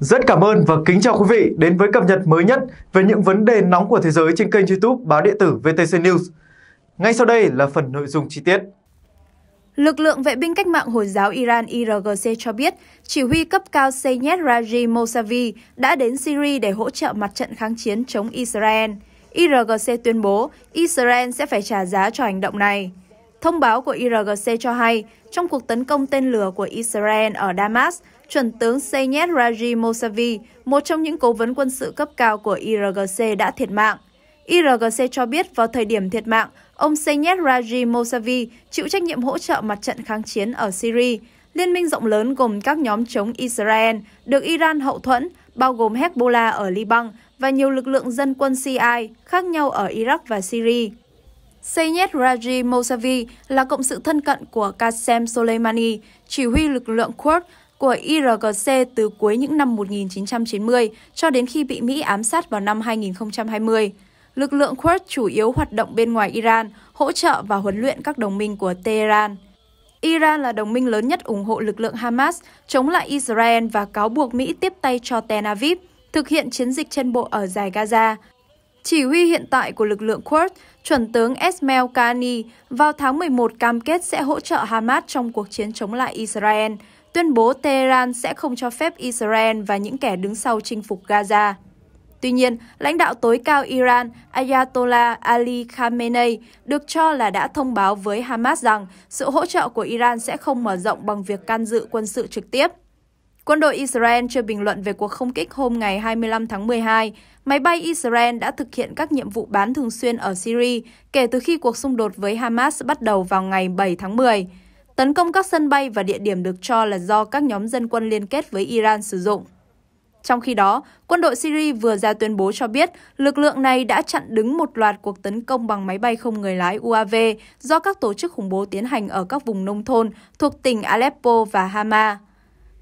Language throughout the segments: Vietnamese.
Rất cảm ơn và kính chào quý vị đến với cập nhật mới nhất về những vấn đề nóng của thế giới trên kênh YouTube Báo điện tử VTC News. Ngay sau đây là phần nội dung chi tiết. Lực lượng vệ binh cách mạng Hồi giáo Iran IRGC cho biết, chỉ huy cấp cao Seyed Raji Mousavi đã đến Syria để hỗ trợ mặt trận kháng chiến chống Israel. IRGC tuyên bố Israel sẽ phải trả giá cho hành động này. Thông báo của IRGC cho hay, trong cuộc tấn công tên lửa của Israel ở Damascus chuẩn tướng Seyed Raji Mosavi, một trong những cố vấn quân sự cấp cao của IRGC đã thiệt mạng. IRGC cho biết vào thời điểm thiệt mạng, ông Seyed Raji Mosavi chịu trách nhiệm hỗ trợ mặt trận kháng chiến ở Syria. Liên minh rộng lớn gồm các nhóm chống Israel được Iran hậu thuẫn, bao gồm Hezbollah ở Liban và nhiều lực lượng dân quân CI khác nhau ở Iraq và Syria. Seyed Raji Mosavi là cộng sự thân cận của Qasem Soleimani, chỉ huy lực lượng Quds của IRGC từ cuối những năm 1990 cho đến khi bị Mỹ ám sát vào năm 2020. Lực lượng Quds chủ yếu hoạt động bên ngoài Iran, hỗ trợ và huấn luyện các đồng minh của Tehran. Iran là đồng minh lớn nhất ủng hộ lực lượng Hamas chống lại Israel và cáo buộc Mỹ tiếp tay cho Tel Aviv thực hiện chiến dịch trên bộ ở giải Gaza. Chỉ huy hiện tại của lực lượng Quds, chuẩn tướng Esmail Kani, vào tháng 11 cam kết sẽ hỗ trợ Hamas trong cuộc chiến chống lại Israel tuyên bố Tehran sẽ không cho phép Israel và những kẻ đứng sau chinh phục Gaza. Tuy nhiên, lãnh đạo tối cao Iran Ayatollah Ali Khamenei được cho là đã thông báo với Hamas rằng sự hỗ trợ của Iran sẽ không mở rộng bằng việc can dự quân sự trực tiếp. Quân đội Israel chưa bình luận về cuộc không kích hôm ngày 25 tháng 12. Máy bay Israel đã thực hiện các nhiệm vụ bán thường xuyên ở Syria kể từ khi cuộc xung đột với Hamas bắt đầu vào ngày 7 tháng 10 tấn công các sân bay và địa điểm được cho là do các nhóm dân quân liên kết với Iran sử dụng. Trong khi đó, quân đội Syria vừa ra tuyên bố cho biết lực lượng này đã chặn đứng một loạt cuộc tấn công bằng máy bay không người lái UAV do các tổ chức khủng bố tiến hành ở các vùng nông thôn thuộc tỉnh Aleppo và Hama.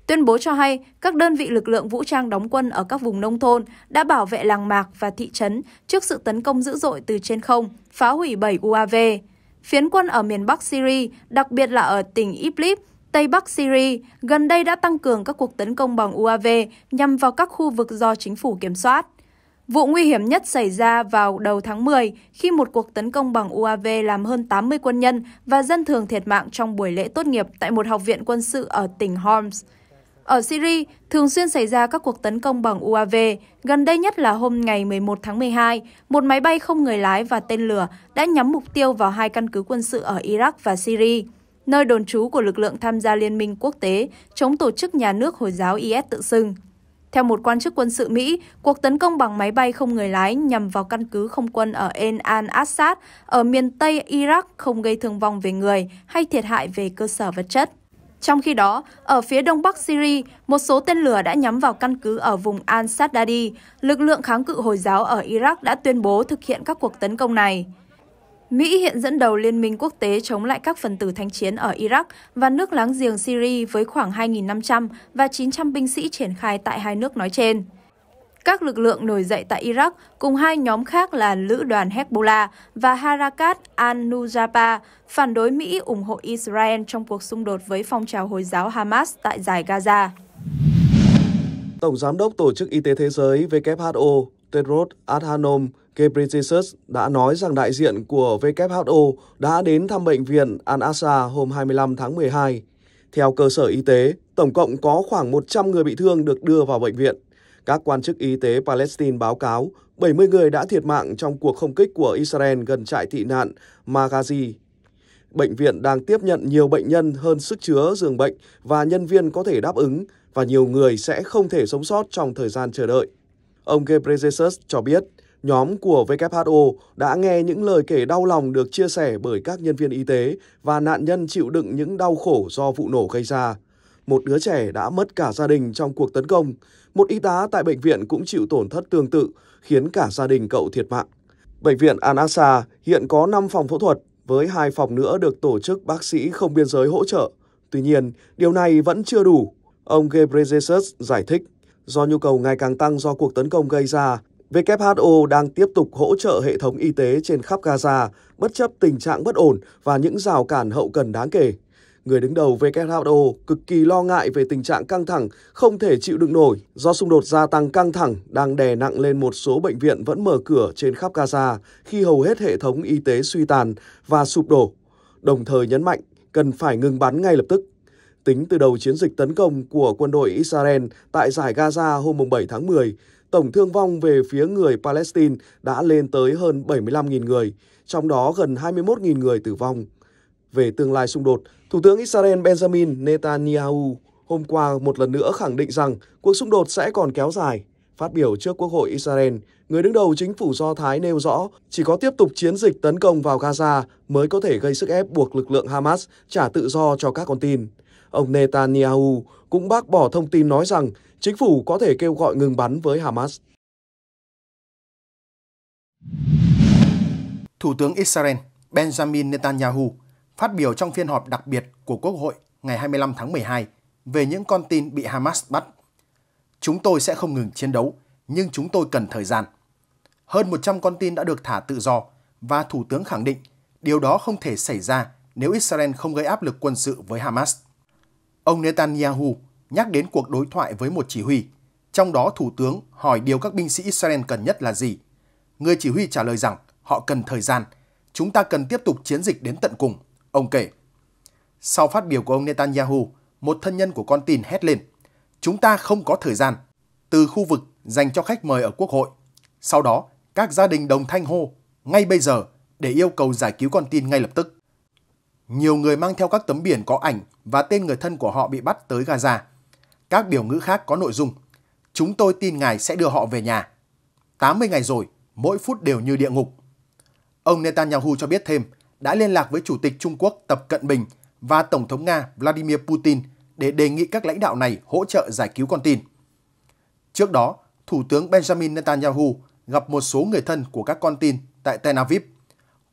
Tuyên bố cho hay, các đơn vị lực lượng vũ trang đóng quân ở các vùng nông thôn đã bảo vệ làng mạc và thị trấn trước sự tấn công dữ dội từ trên không, phá hủy 7 UAV phiến quân ở miền Bắc Syria, đặc biệt là ở tỉnh Idlib, Tây Bắc Syria, gần đây đã tăng cường các cuộc tấn công bằng UAV nhằm vào các khu vực do chính phủ kiểm soát. Vụ nguy hiểm nhất xảy ra vào đầu tháng 10 khi một cuộc tấn công bằng UAV làm hơn 80 quân nhân và dân thường thiệt mạng trong buổi lễ tốt nghiệp tại một học viện quân sự ở tỉnh Homs. Ở Syria, thường xuyên xảy ra các cuộc tấn công bằng UAV, gần đây nhất là hôm ngày 11 tháng 12, một máy bay không người lái và tên lửa đã nhắm mục tiêu vào hai căn cứ quân sự ở Iraq và Syria, nơi đồn trú của lực lượng tham gia liên minh quốc tế chống tổ chức nhà nước Hồi giáo IS tự xưng. Theo một quan chức quân sự Mỹ, cuộc tấn công bằng máy bay không người lái nhằm vào căn cứ không quân ở En al-Assad ở miền Tây Iraq không gây thương vong về người hay thiệt hại về cơ sở vật chất. Trong khi đó, ở phía đông bắc Syria, một số tên lửa đã nhắm vào căn cứ ở vùng Al-Sadadi. Lực lượng kháng cự Hồi giáo ở Iraq đã tuyên bố thực hiện các cuộc tấn công này. Mỹ hiện dẫn đầu Liên minh quốc tế chống lại các phần tử thánh chiến ở Iraq và nước láng giềng Syria với khoảng 2.500 và 900 binh sĩ triển khai tại hai nước nói trên các lực lượng nổi dậy tại Iraq cùng hai nhóm khác là Lữ đoàn Hezbollah và Harakat al-Nujaba phản đối Mỹ ủng hộ Israel trong cuộc xung đột với phong trào Hồi giáo Hamas tại giải Gaza. Tổng Giám đốc Tổ chức Y tế Thế giới WHO Tedros Adhanom Ghebreyesus đã nói rằng đại diện của WHO đã đến thăm bệnh viện Al-Aqsa hôm 25 tháng 12. Theo cơ sở y tế, tổng cộng có khoảng 100 người bị thương được đưa vào bệnh viện. Các quan chức y tế Palestine báo cáo 70 người đã thiệt mạng trong cuộc không kích của Israel gần trại thị nạn Maghazi. Bệnh viện đang tiếp nhận nhiều bệnh nhân hơn sức chứa giường bệnh và nhân viên có thể đáp ứng và nhiều người sẽ không thể sống sót trong thời gian chờ đợi. Ông Ghebreyesus cho biết, nhóm của WHO đã nghe những lời kể đau lòng được chia sẻ bởi các nhân viên y tế và nạn nhân chịu đựng những đau khổ do vụ nổ gây ra. Một đứa trẻ đã mất cả gia đình trong cuộc tấn công một y tá tại bệnh viện cũng chịu tổn thất tương tự, khiến cả gia đình cậu thiệt mạng. Bệnh viện Anasa hiện có 5 phòng phẫu thuật, với hai phòng nữa được tổ chức bác sĩ không biên giới hỗ trợ. Tuy nhiên, điều này vẫn chưa đủ. Ông Gebreyesus giải thích, do nhu cầu ngày càng tăng do cuộc tấn công gây ra, WHO đang tiếp tục hỗ trợ hệ thống y tế trên khắp Gaza bất chấp tình trạng bất ổn và những rào cản hậu cần đáng kể người đứng đầu WHO cực kỳ lo ngại về tình trạng căng thẳng không thể chịu đựng nổi do xung đột gia tăng căng thẳng đang đè nặng lên một số bệnh viện vẫn mở cửa trên khắp Gaza khi hầu hết hệ thống y tế suy tàn và sụp đổ, đồng thời nhấn mạnh cần phải ngừng bắn ngay lập tức. Tính từ đầu chiến dịch tấn công của quân đội Israel tại giải Gaza hôm 7 tháng 10, tổng thương vong về phía người Palestine đã lên tới hơn 75.000 người, trong đó gần 21.000 người tử vong về tương lai xung đột, Thủ tướng Israel Benjamin Netanyahu hôm qua một lần nữa khẳng định rằng cuộc xung đột sẽ còn kéo dài. Phát biểu trước Quốc hội Israel, người đứng đầu chính phủ Do Thái nêu rõ chỉ có tiếp tục chiến dịch tấn công vào Gaza mới có thể gây sức ép buộc lực lượng Hamas trả tự do cho các con tin. Ông Netanyahu cũng bác bỏ thông tin nói rằng chính phủ có thể kêu gọi ngừng bắn với Hamas. Thủ tướng Israel Benjamin Netanyahu phát biểu trong phiên họp đặc biệt của Quốc hội ngày 25 tháng 12 về những con tin bị Hamas bắt. Chúng tôi sẽ không ngừng chiến đấu, nhưng chúng tôi cần thời gian. Hơn 100 con tin đã được thả tự do và Thủ tướng khẳng định điều đó không thể xảy ra nếu Israel không gây áp lực quân sự với Hamas. Ông Netanyahu nhắc đến cuộc đối thoại với một chỉ huy, trong đó Thủ tướng hỏi điều các binh sĩ Israel cần nhất là gì. Người chỉ huy trả lời rằng họ cần thời gian, chúng ta cần tiếp tục chiến dịch đến tận cùng. Ông kể, sau phát biểu của ông Netanyahu, một thân nhân của con tin hét lên, chúng ta không có thời gian, từ khu vực dành cho khách mời ở quốc hội. Sau đó, các gia đình đồng thanh hô, ngay bây giờ, để yêu cầu giải cứu con tin ngay lập tức. Nhiều người mang theo các tấm biển có ảnh và tên người thân của họ bị bắt tới Gaza. Các biểu ngữ khác có nội dung, chúng tôi tin ngài sẽ đưa họ về nhà. 80 ngày rồi, mỗi phút đều như địa ngục. Ông Netanyahu cho biết thêm, đã liên lạc với Chủ tịch Trung Quốc Tập Cận Bình và Tổng thống Nga Vladimir Putin để đề nghị các lãnh đạo này hỗ trợ giải cứu con tin. Trước đó, Thủ tướng Benjamin Netanyahu gặp một số người thân của các con tin tại Tel Aviv.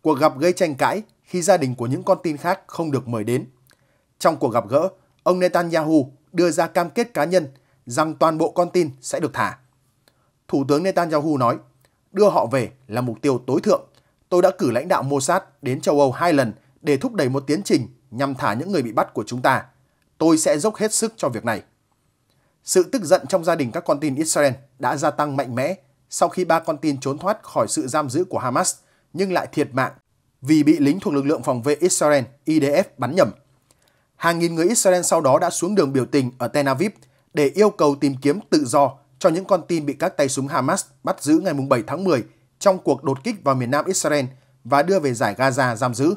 Cuộc gặp gây tranh cãi khi gia đình của những con tin khác không được mời đến. Trong cuộc gặp gỡ, ông Netanyahu đưa ra cam kết cá nhân rằng toàn bộ con tin sẽ được thả. Thủ tướng Netanyahu nói, đưa họ về là mục tiêu tối thượng tôi đã cử lãnh đạo Mossad đến châu Âu hai lần để thúc đẩy một tiến trình nhằm thả những người bị bắt của chúng ta. Tôi sẽ dốc hết sức cho việc này. Sự tức giận trong gia đình các con tin Israel đã gia tăng mạnh mẽ sau khi ba con tin trốn thoát khỏi sự giam giữ của Hamas nhưng lại thiệt mạng vì bị lính thuộc lực lượng phòng vệ Israel IDF bắn nhầm. Hàng nghìn người Israel sau đó đã xuống đường biểu tình ở Tel Aviv để yêu cầu tìm kiếm tự do cho những con tin bị các tay súng Hamas bắt giữ ngày 7 tháng 10 trong cuộc đột kích vào miền nam Israel và đưa về giải Gaza giam giữ.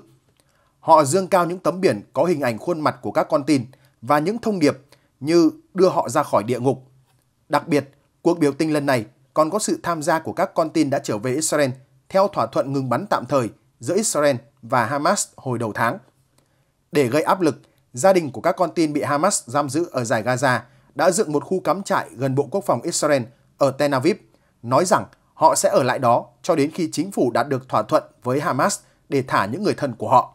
Họ dương cao những tấm biển có hình ảnh khuôn mặt của các con tin và những thông điệp như đưa họ ra khỏi địa ngục. Đặc biệt, cuộc biểu tình lần này còn có sự tham gia của các con tin đã trở về Israel theo thỏa thuận ngừng bắn tạm thời giữa Israel và Hamas hồi đầu tháng. Để gây áp lực, gia đình của các con tin bị Hamas giam giữ ở giải Gaza đã dựng một khu cắm trại gần Bộ Quốc phòng Israel ở Tel Aviv, nói rằng họ sẽ ở lại đó cho đến khi chính phủ đạt được thỏa thuận với Hamas để thả những người thân của họ.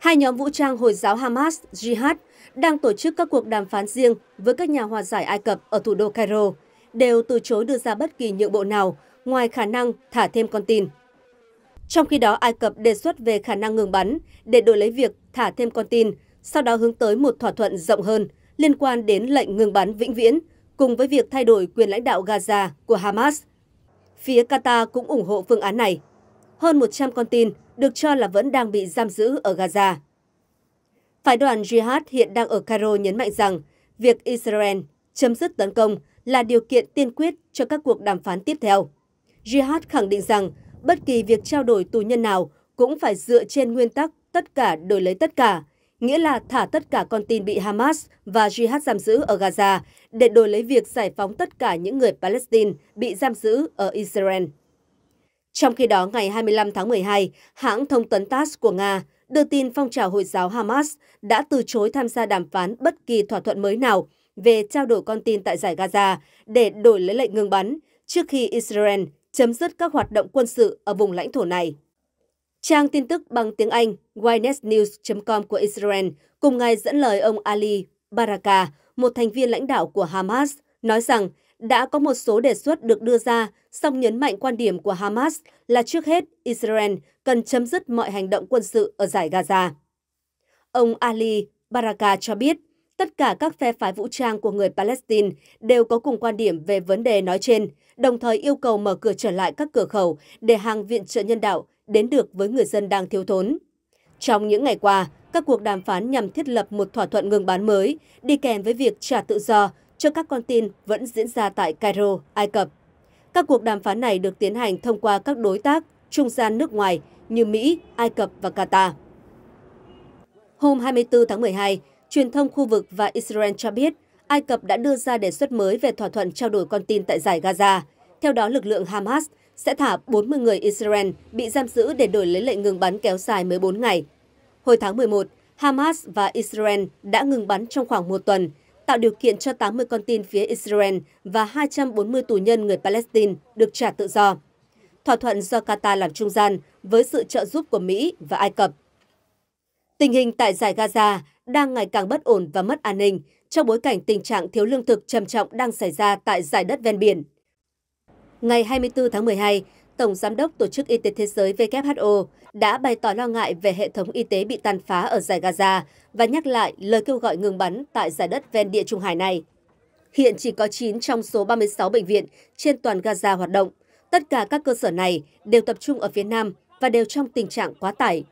Hai nhóm vũ trang Hồi giáo Hamas, Jihad, đang tổ chức các cuộc đàm phán riêng với các nhà hòa giải Ai Cập ở thủ đô Cairo, đều từ chối đưa ra bất kỳ nhượng bộ nào ngoài khả năng thả thêm con tin. Trong khi đó, Ai Cập đề xuất về khả năng ngừng bắn để đổi lấy việc thả thêm con tin, sau đó hướng tới một thỏa thuận rộng hơn, liên quan đến lệnh ngừng bắn vĩnh viễn cùng với việc thay đổi quyền lãnh đạo Gaza của Hamas. Phía Qatar cũng ủng hộ phương án này. Hơn 100 con tin được cho là vẫn đang bị giam giữ ở Gaza. Phái đoàn Jihad hiện đang ở Cairo nhấn mạnh rằng việc Israel chấm dứt tấn công là điều kiện tiên quyết cho các cuộc đàm phán tiếp theo. Jihad khẳng định rằng bất kỳ việc trao đổi tù nhân nào cũng phải dựa trên nguyên tắc tất cả đổi lấy tất cả nghĩa là thả tất cả con tin bị Hamas và Jihad giam giữ ở Gaza để đổi lấy việc giải phóng tất cả những người Palestine bị giam giữ ở Israel. Trong khi đó, ngày 25 tháng 12, hãng thông tấn TASS của Nga đưa tin phong trào Hồi giáo Hamas đã từ chối tham gia đàm phán bất kỳ thỏa thuận mới nào về trao đổi con tin tại giải Gaza để đổi lấy lệnh ngừng bắn trước khi Israel chấm dứt các hoạt động quân sự ở vùng lãnh thổ này. Trang tin tức bằng tiếng Anh YNetNews.com của Israel cùng ngày dẫn lời ông Ali Baraka, một thành viên lãnh đạo của Hamas, nói rằng đã có một số đề xuất được đưa ra, song nhấn mạnh quan điểm của Hamas là trước hết Israel cần chấm dứt mọi hành động quân sự ở giải Gaza. Ông Ali Baraka cho biết, tất cả các phe phái vũ trang của người Palestine đều có cùng quan điểm về vấn đề nói trên, đồng thời yêu cầu mở cửa trở lại các cửa khẩu để hàng viện trợ nhân đạo đến được với người dân đang thiếu thốn. Trong những ngày qua, các cuộc đàm phán nhằm thiết lập một thỏa thuận ngừng bắn mới đi kèm với việc trả tự do cho các con tin vẫn diễn ra tại Cairo, Ai Cập. Các cuộc đàm phán này được tiến hành thông qua các đối tác, trung gian nước ngoài như Mỹ, Ai Cập và Qatar. Hôm 24 tháng 12, truyền thông khu vực và Israel cho biết Ai Cập đã đưa ra đề xuất mới về thỏa thuận trao đổi con tin tại giải Gaza. Theo đó, lực lượng Hamas sẽ thả 40 người Israel bị giam giữ để đổi lấy lệnh ngừng bắn kéo dài 14 ngày. Hồi tháng 11, Hamas và Israel đã ngừng bắn trong khoảng một tuần, tạo điều kiện cho 80 con tin phía Israel và 240 tù nhân người Palestine được trả tự do. Thỏa thuận do Qatar làm trung gian với sự trợ giúp của Mỹ và Ai Cập. Tình hình tại giải Gaza đang ngày càng bất ổn và mất an ninh trong bối cảnh tình trạng thiếu lương thực trầm trọng đang xảy ra tại giải đất ven biển ngày 24 tháng 12, Tổng Giám đốc Tổ chức Y tế Thế giới WHO đã bày tỏ lo ngại về hệ thống y tế bị tàn phá ở giải Gaza và nhắc lại lời kêu gọi ngừng bắn tại giải đất ven địa Trung Hải này. Hiện chỉ có 9 trong số 36 bệnh viện trên toàn Gaza hoạt động. Tất cả các cơ sở này đều tập trung ở phía Nam và đều trong tình trạng quá tải.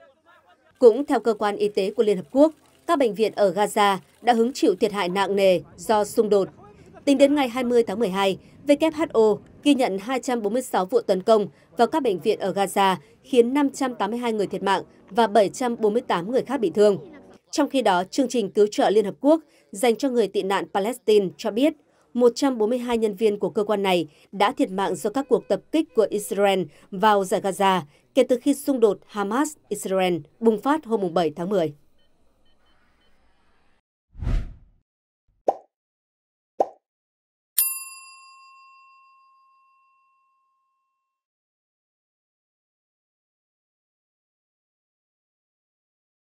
Cũng theo cơ quan y tế của Liên Hợp Quốc, các bệnh viện ở Gaza đã hứng chịu thiệt hại nặng nề do xung đột. Tính đến ngày 20 tháng 12, WHO ghi nhận 246 vụ tấn công vào các bệnh viện ở Gaza, khiến 582 người thiệt mạng và 748 người khác bị thương. Trong khi đó, chương trình cứu trợ Liên Hợp Quốc dành cho người tị nạn Palestine cho biết 142 nhân viên của cơ quan này đã thiệt mạng do các cuộc tập kích của Israel vào giải Gaza kể từ khi xung đột Hamas-Israel bùng phát hôm 7 tháng 10.